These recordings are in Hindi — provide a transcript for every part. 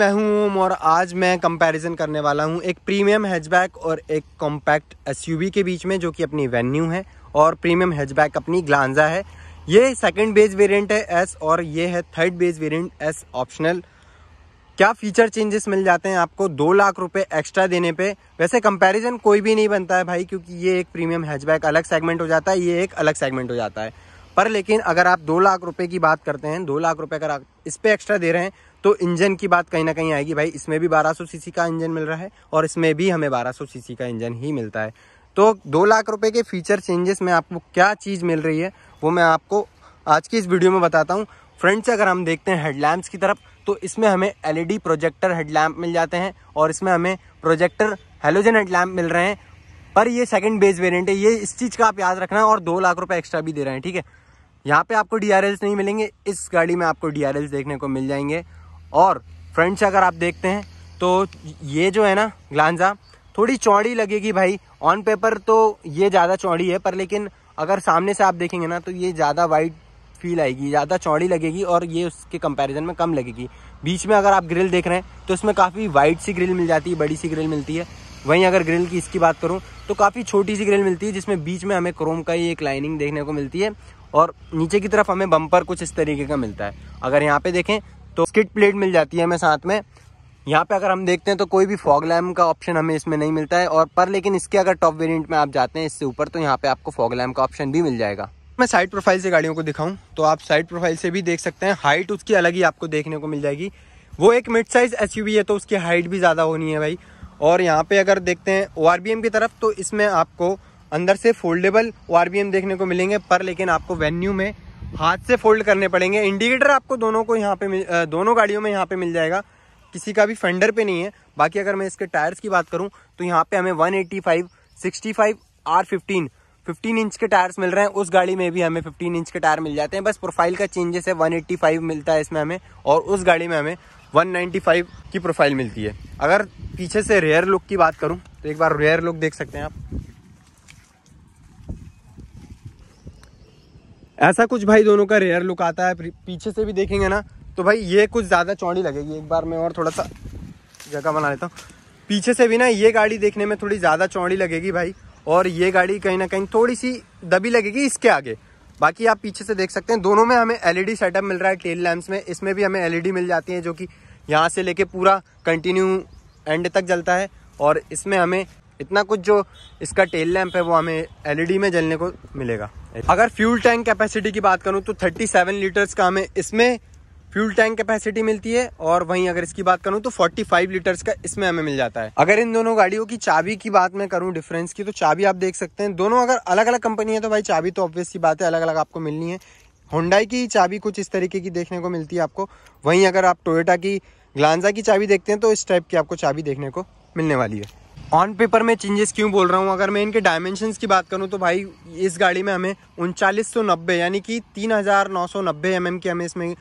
मैं हूं ओम और आज मैं कंपैरिजन करने वाला हूं एक प्रीमियम हैचबैक और एक कॉम्पैक्ट एसयूवी के बीच में जो कि अपनी वेन्यू है और प्रीमियम हैचबैक अपनी ग्लांजा है ये सेकंड बेस वेरिएंट है एस और ये है third base variant S optional क्या फीचर चेंजेस मिल जाते हैं आपको दो लाख रुपए एक्स्ट्रा देने पे वैसे कंपैरिजन कोई भी नहीं बनता है भाई क्योंकि ये एक प्रीमियम हैचबैक अलग सेगमेंट हो जाता है ये एक अलग सेगमेंट हो जाता है पर लेकिन अगर आप दो लाख रुपए की बात करते हैं दो लाख रुपए अगर आप इस पर एक्स्ट्रा दे रहे हैं तो इंजन की बात कहीं ना कहीं आएगी भाई इसमें भी 1200 सीसी का इंजन मिल रहा है और इसमें भी हमें 1200 सीसी का इंजन ही मिलता है तो दो लाख रुपए के फीचर चेंजेस में आपको क्या चीज़ मिल रही है वो मैं आपको आज की इस वीडियो में बताता हूँ फ्रेंड्स अगर हम देखते हैं हेडलैम्प्स की तरफ तो इसमें हमें एल प्रोजेक्टर हेडलैम्प मिल जाते हैं और इसमें हमें प्रोजेक्टर हेलोजन हेडलैम्प मिल रहे हैं पर ये सेकंड बेस वेरिएंट है ये इस चीज़ का आप याद रखना और दो लाख रुपए एक्स्ट्रा भी दे रहे हैं ठीक है यहाँ पे आपको डी नहीं मिलेंगे इस गाड़ी में आपको डी देखने को मिल जाएंगे और फ्रंट से अगर आप देखते हैं तो ये जो है ना ग्लांजा थोड़ी चौड़ी लगेगी भाई ऑन पेपर तो ये ज़्यादा चौड़ी है पर लेकिन अगर सामने से आप देखेंगे ना तो ये ज़्यादा वाइट फील आएगी ज़्यादा चौड़ी लगेगी और ये उसके कंपैरिजन में कम लगेगी बीच में अगर आप ग्रिल देख रहे हैं तो इसमें काफ़ी वाइट सी ग्रिल मिल जाती है बड़ी सी ग्रिल मिलती है वहीं अगर ग्रिल की इसकी बात करूँ तो काफ़ी छोटी सी ग्रिल मिलती है जिसमें बीच में हमें क्रोम का ही एक लाइनिंग देखने को मिलती है और नीचे की तरफ हमें बम्पर कुछ इस तरीके का मिलता है अगर यहाँ पे देखें तो स्किट प्लेट मिल जाती है हमें साथ में यहाँ पे अगर हम देखते हैं तो कोई भी फॉग लैम्प का ऑप्शन हमें इसमें नहीं मिलता है और पर लेकिन इसके अगर टॉप वेरिएंट में आप जाते हैं इससे ऊपर तो यहाँ पे आपको फॉग लैम्प का ऑप्शन भी मिल जाएगा मैं साइड प्रोफाइल से गाड़ियों को दिखाऊं तो आप साइड प्रोफाइल से भी देख सकते हैं हाइट उसकी अलग ही आपको देखने को मिल जाएगी वो एक मिड साइज एस है तो उसकी हाइट भी ज़्यादा होनी है भाई और यहाँ पे अगर देखते हैं ओ की तरफ तो इसमें आपको अंदर से फोल्डेबल ओ देखने को मिलेंगे पर लेकिन आपको वेन्यू में हाथ से फोल्ड करने पड़ेंगे इंडिकेटर आपको दोनों को यहाँ पे मिल दोनों गाड़ियों में यहाँ पे मिल जाएगा किसी का भी फेंडर पे नहीं है बाकी अगर मैं इसके टायर्स की बात करूँ तो यहाँ पे हमें 185, 65 आर फिफ्टीन फिफ्टीन इंच के टायर्स मिल रहे हैं उस गाड़ी में भी हमें 15 इंच के टायर मिल जाते हैं बस प्रोफाइल का चेंजेस है 185 मिलता है इसमें हमें और उस गाड़ी में हमें 195 की प्रोफाइल मिलती है अगर पीछे से रेयर लुक की बात करूँ तो एक बार रेयर लुक देख सकते हैं आप ऐसा कुछ भाई दोनों का रेयर लुक आता है पीछे से भी देखेंगे ना तो भाई ये कुछ ज़्यादा चौड़ी लगेगी एक बार मैं और थोड़ा सा जगह बना लेता हूँ पीछे से भी ना ये गाड़ी देखने में थोड़ी ज़्यादा चौड़ी लगेगी भाई और ये गाड़ी कहीं ना कहीं थोड़ी सी दबी लगेगी इसके आगे बाकी आप पीछे से देख सकते हैं दोनों में हमें एलईडी सेटअप e मिल रहा है टेल लैम्प्स में इसमें भी हमें एलईडी e मिल जाती है जो कि यहाँ से लेके पूरा कंटिन्यू एंड तक जलता है और इसमें हमें इतना कुछ जो इसका टेल लैम्प है वो हमें एलईडी में जलने को मिलेगा अगर फ्यूल टैंक कैपेसिटी की बात करूँ तो 37 लीटर्स का हमें इसमें फ्यूल टैंक कैपेसिटी मिलती है और वहीं अगर इसकी बात करूँ तो 45 लीटर्स का इसमें हमें मिल जाता है अगर इन दोनों गाड़ियों की चाबी की बात मैं करूँ डिफरेंस की तो चाबी आप देख सकते हैं दोनों अगर अलग अलग कंपनी है तो भाई चाबी तो ऑब्वियस बात है अलग अलग आपको मिलनी है होंडाई की चाबी कुछ इस तरीके की देखने को मिलती है आपको वहीं अगर आप टोयोटा की ग्लांजा की चाबी देखते हैं तो इस टाइप की आपको चाबी देखने को मिलने वाली है ऑन पेपर में चेंजेस क्यों बोल रहा हूँ अगर मैं इनके डायमेंशंस की बात करूँ तो भाई इस गाड़ी में हमें उनचालीस सौ नब्बे यानी कि तीन हज़ार नौ सौ नब्बे एम mm एम की हमें इसमें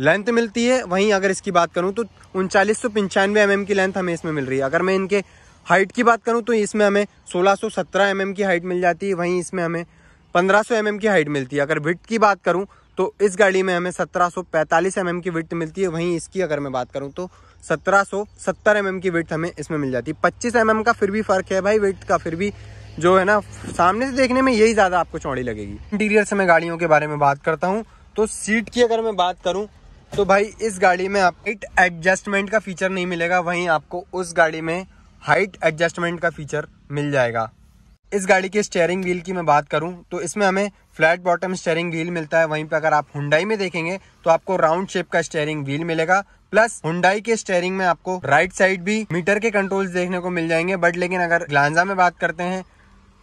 लेंथ मिलती है वहीं अगर इसकी बात करूँ तो उनचालीस सौ पंचानवे एम mm एम की लेंथ हमें इसमें मिल रही है अगर मैं इनके हाइट की बात करूँ तो इसमें हमें सोलह सौ सत्रह एम mm एम की हाइट मिल जाती है वहीं इसमें हमें पंद्रह सौ एम एम की हाइट मिलती है अगर विथ की बात करूँ तो इस गाड़ी में हमें 1745 एम की विथ मिलती है वहीं इसकी अगर मैं बात करूं तो 1770 एम की विथ हमें इसमें मिल जाती है 25 एम का फिर भी फ़र्क है भाई विथ का फिर भी जो है ना सामने से देखने में यही ज़्यादा आपको चौड़ी लगेगी इंटीरियर से मैं गाड़ियों के बारे में बात करता हूँ तो सीट की अगर मैं बात करूँ तो भाई इस गाड़ी में आप हाइट एडजस्टमेंट का फीचर नहीं मिलेगा वहीं आपको उस गाड़ी में हाइट एडजस्टमेंट का फीचर मिल जाएगा इस गाड़ी के स्टेयरिंग व्हील की मैं बात करूं तो इसमें हमें फ्लैट बॉटम स्टेयरिंग व्हील मिलता है वहीं पर अगर आप हुंडाई में देखेंगे तो आपको राउंड शेप का स्टेयरिंग व्हील मिलेगा प्लस हुंडाई के स्टेयरिंग में आपको राइट साइड भी मीटर के कंट्रोल्स देखने को मिल जाएंगे बट लेकिन अगर ग्लांजा में बात करते हैं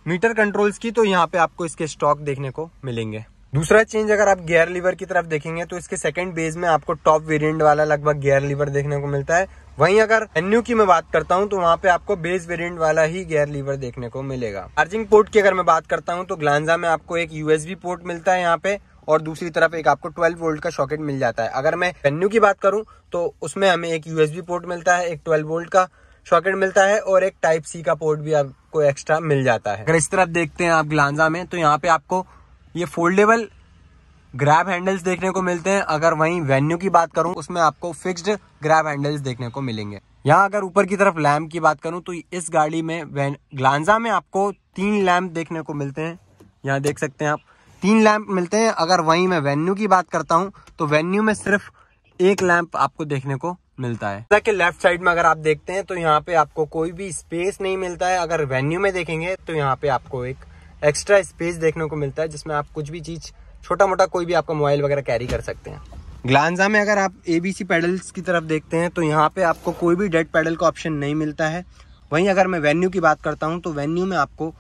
मीटर कंट्रोल्स की तो यहाँ पे आपको इसके स्टॉक देखने को मिलेंगे दूसरा चेंज अगर आप गियर लीवर की तरफ देखेंगे तो इसके सेकंड बेस में आपको टॉप वेरिएंट वाला लगभग गियर लीवर देखने को मिलता है वहीं अगर एनयू की मैं बात करता हूँ तो वहाँ पे आपको बेस वेरिएंट वाला ही गियर लीवर देखने को मिलेगा चार्जिंग पोर्ट की अगर मैं बात करता हूँ तो ग्लांजा में आपको एक यूएसबी पोर्ट मिलता है यहाँ पे और दूसरी तरफ एक आपको 12 वोल्ट का सॉकेट मिल जाता है अगर मैं वेन्यू की बात करूँ तो उसमें हमें एक यूएसबी पोर्ट मिलता है एक ट्वेल्व वोल्ट का सॉकेट मिलता है और एक टाइप सी का पोर्ट भी आपको एक्स्ट्रा मिल जाता है अगर इस तरफ देखते हैं आप ग्लांजा में तो यहाँ पे आपको ये फोल्डेबल ग्रैब हैंडल्स देखने को मिलते हैं अगर वहीं वेन्यू की बात करूं उसमें आपको फिक्स्ड ग्रैब हैंडल्स देखने को मिलेंगे यहाँ अगर ऊपर की तरफ लैम्प की बात करूं तो इस गाड़ी में वैन ग्लांजा में आपको तीन लैम्प देखने को मिलते हैं यहाँ देख सकते हैं आप तीन लैम्प मिलते हैं अगर वहीं मैं वेन्यू की बात करता हूँ तो वेन्यू में सिर्फ एक लैम्प आपको देखने को मिलता है जैसा कि लेफ्ट साइड में अगर आप देखते हैं तो यहाँ पे आपको कोई भी स्पेस नहीं मिलता है अगर वेन्यू में देखेंगे तो यहाँ पे आपको एक एक्स्ट्रा स्पेस देखने को मिलता है जिसमें आप कुछ भी चीज़ छोटा मोटा कोई भी आपका मोबाइल वगैरह कैरी कर सकते हैं ग्लांजा में अगर आप ए बी सी पैडल्स की तरफ देखते हैं तो यहाँ पे आपको कोई भी डेड पैडल का ऑप्शन नहीं मिलता है वहीं अगर मैं वेन्यू की बात करता हूँ तो वेन्यू में आपको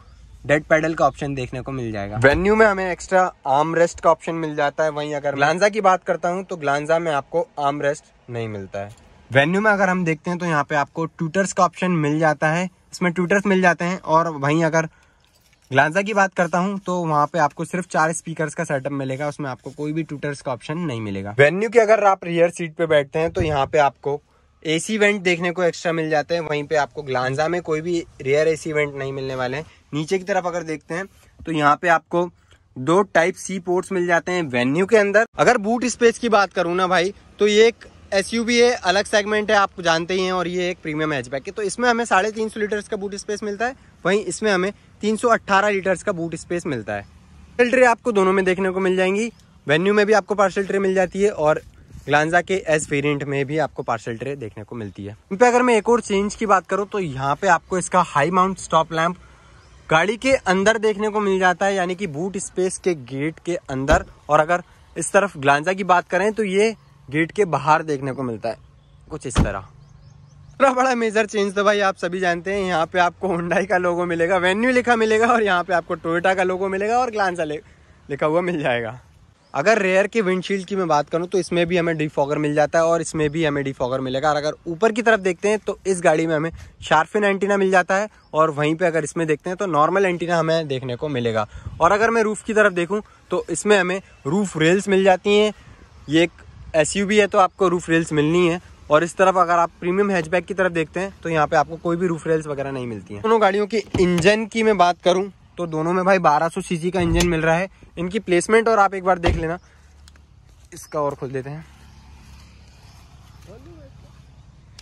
डेड पैडल का ऑप्शन देखने को मिल जाएगा वेन्यू में हमें एक्स्ट्रा आर्म रेस्ट का ऑप्शन मिल जाता है वहीं अगर ग्लांजा की बात करता हूँ तो ग्लांजा में आपको आर्म रेस्ट नहीं मिलता है वेन्यू में अगर हम देखते हैं तो यहाँ पे आपको ट्यूटर्स का ऑप्शन मिल जाता है इसमें ट्यूटर्स मिल जाते हैं और वहीं अगर ग्लांजा की बात करता हूँ तो वहां पे आपको सिर्फ चार स्पीकर्स का सेटअप मिलेगा उसमें आपको कोई भी ट्यूटर्स का ऑप्शन नहीं मिलेगा वेन्यू की अगर आप रियर सीट पे बैठते हैं तो यहाँ पे आपको एसी वेंट देखने को एक्स्ट्रा मिल जाते हैं वहीं पे आपको ग्लांजा में कोई भी रेयर एसी वेंट नहीं मिलने वाले हैं नीचे की तरफ अगर देखते हैं तो यहाँ पे आपको दो टाइप सी पोर्ट्स मिल जाते हैं वेन्यू के अंदर अगर बूट स्पेस की बात करूँ ना भाई तो ये एक एस है अलग सेगमेंट है आप जानते ही हैं और ये एक प्रीमियम हैचबैक है तो इसमें हमें साढ़े तीन सौ लीटर्स का बूट स्पेस मिलता है वहीं इसमें हमें 318 लीटर्स का बूट स्पेस मिलता है पार्सल ट्रे आपको दोनों में देखने को मिल जाएंगी वेन्यू में भी आपको पार्सल ट्रे मिल जाती है और ग्लांजा के एस वेरिएंट में भी आपको पार्सल ट्रे देखने को मिलती है इन पे अगर मैं एक और चेंज की बात करूँ तो यहाँ पे आपको इसका हाई माउंट स्टॉप लैम्प गाड़ी के अंदर देखने को मिल जाता है यानी कि बूट स्पेस के गेट के अंदर और अगर इस तरफ ग्लांजा की बात करें तो ये गेट के बाहर देखने को मिलता है कुछ इस तरह इतना बड़ा मेजर चेंज तो भाई आप सभी जानते हैं यहाँ पे आपको हुंडाई का लोगो मिलेगा वेन्यू लिखा मिलेगा और यहाँ पे आपको टोयोटा का लोगो मिलेगा और ग्लांसा लिखा हुआ मिल जाएगा अगर रेयर के विंडशील्ड की मैं बात करूँ तो इसमें भी हमें डिफॉगर मिल जाता है और इसमें भी हमें डिफॉगर मिलेगा और अगर ऊपर की तरफ देखते हैं तो इस गाड़ी में हमें शार्फिन एंटीना मिल जाता है और वहीं पे अगर इसमें देखते हैं तो नॉर्मल एंटीना हमें देखने को मिलेगा और अगर मैं रूफ़ की तरफ देखूँ तो इसमें हमें रूफ़ रेल्स मिल जाती हैं ये एक एस है तो आपको रूफ़ रेल्स मिलनी है और इस तरफ अगर आप प्रीमियम हैचबैक की तरफ देखते हैं तो यहाँ पे आपको कोई भी रूफ रेल्स वगैरह नहीं मिलती है दोनों गाड़ियों के इंजन की मैं बात करूँ तो दोनों में भाई 1200 सीसी का इंजन मिल रहा है इनकी प्लेसमेंट और आप एक बार देख लेना इसका और खोल देते हैं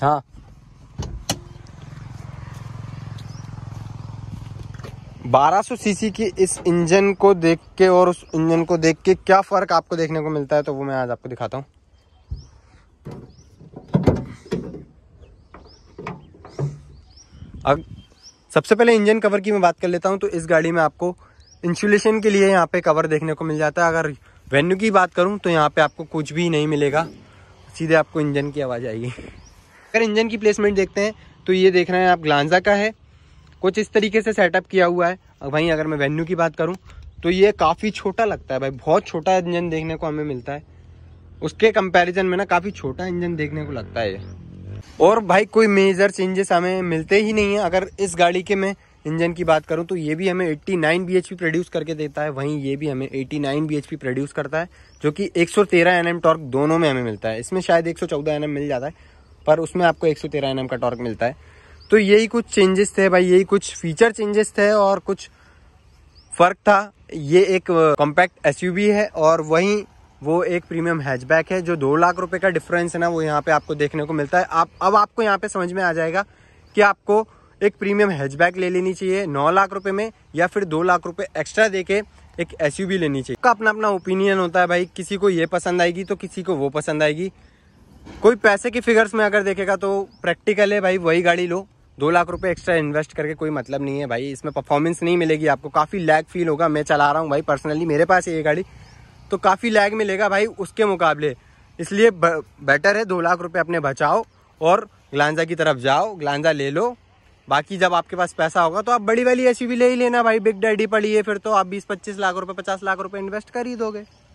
हाँ बारह सौ सी की इस इंजन को देख के और उस इंजन को देख के क्या फ़र्क आपको देखने को मिलता है तो वो मैं आज आपको दिखाता हूँ अब सबसे पहले इंजन कवर की मैं बात कर लेता हूँ तो इस गाड़ी में आपको इंसुलेशन के लिए यहाँ पे कवर देखने को मिल जाता है अगर वेन्यू की बात करूँ तो यहाँ पे आपको कुछ भी नहीं मिलेगा सीधे आपको इंजन की आवाज़ आएगी अगर इंजन की प्लेसमेंट देखते हैं तो ये देख रहे हैं आप ग्लांजा का है कुछ इस तरीके से सेटअप किया हुआ है और वहीं अगर मैं वेन्यू की बात करूँ तो ये काफ़ी छोटा लगता है भाई बहुत छोटा इंजन देखने को हमें मिलता है उसके कंपेरिजन में ना काफ़ी छोटा इंजन देखने को लगता है ये और भाई कोई मेजर चेंजेस हमें मिलते ही नहीं है अगर इस गाड़ी के मैं इंजन की बात करूं तो ये भी हमें 89 bhp प्रोड्यूस करके देता है वहीं ये भी हमें 89 bhp प्रोड्यूस करता है जो कि 113 nm टॉर्क दोनों में हमें मिलता है इसमें शायद 114 nm मिल जाता है पर उसमें आपको 113 nm का टॉर्क मिलता है तो यही कुछ चेंजेस थे भाई यही कुछ फीचर चेंजेस थे और कुछ फ़र्क था ये एक कॉम्पैक्ट एस है और वहीं वो एक प्रीमियम हैचबैक है जो दो लाख रुपए का डिफरेंस है ना वो यहाँ पे आपको देखने को मिलता है आप अब आपको यहाँ पे समझ में आ जाएगा कि आपको एक प्रीमियम हैचबैक ले लेनी चाहिए नौ लाख रुपए में या फिर दो लाख रुपए एक्स्ट्रा दे के एक एस लेनी चाहिए का अपना अपना ओपिनियन होता है भाई किसी को ये पसंद आएगी तो किसी को वो पसंद आएगी कोई पैसे की फिगर्स में अगर देखेगा तो प्रैक्टिकल है भाई वही गाड़ी लो दो लाख रुपए एक्स्ट्रा इन्वेस्ट करके कोई मतलब नहीं है भाई इसमें परफॉर्मेंस नहीं मिलेगी आपको काफ़ी लैग फील होगा मैं चला रहा हूँ भाई पर्सनली मेरे पास ये गाड़ी तो काफ़ी लैग मिलेगा भाई उसके मुकाबले इसलिए बेटर है दो लाख रुपये अपने बचाओ और ग्लांजा की तरफ जाओ ग्लांजा ले लो बाकी जब आपके पास पैसा होगा तो आप बड़ी वाली भी ले ही लेना भाई बिग डैडी पड़ी है फिर तो आप बीस पच्चीस लाख रुपये पचास लाख रुपये इन्वेस्ट कर ही दोगे